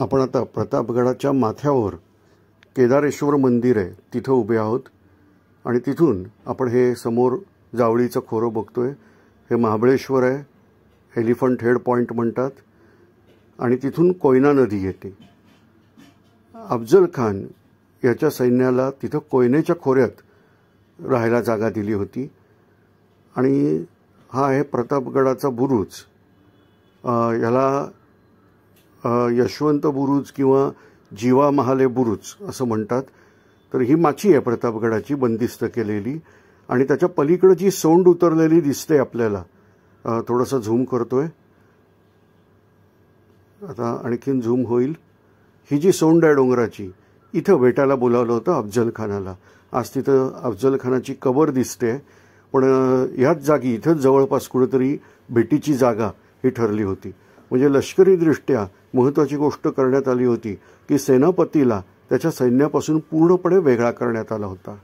आपण आता प्रतापगडाच्या माथ्यावर केदारेश्वर मंदिर आहे तिथं उभे आहोत आणि तिथून आपण हे समोर जावळीचं खोरं बघतो आहे हे महाबळेश्वर आहे एलिफंट हेड पॉईंट म्हणतात आणि तिथून कोयना नदी येते अफजल खान याच्या सैन्याला तिथं कोयनेच्या खोऱ्यात राहायला जागा दिली होती आणि हा आहे प्रतापगडाचा बुरुज याला यशवंत बुरुज किंवा जीवा महाले बुरुज असं म्हणतात तर ही माची आहे प्रतापगडाची बंदिस्त केलेली आणि त्याच्या पलीकडं जी सोंड उतरलेली दिसते आपल्याला थोडंसं झूम करतोय आता आणखीन झूम होईल ही जी सोंड आहे डोंगराची इथं भेटायला बोलावलं होतं अफजल खानाला आज तिथं अफजल खानाची कबर दिसते पण ह्याच जागी इथंच जवळपास कुठेतरी भेटीची जागा ही ठरली होती म्हणजे लष्करीदृष्ट्या महत्त्वाची गोष्ट करण्यात आली होती की सेनापतीला त्याच्या सैन्यापासून पूर्णपणे वेगळा करण्यात आला होता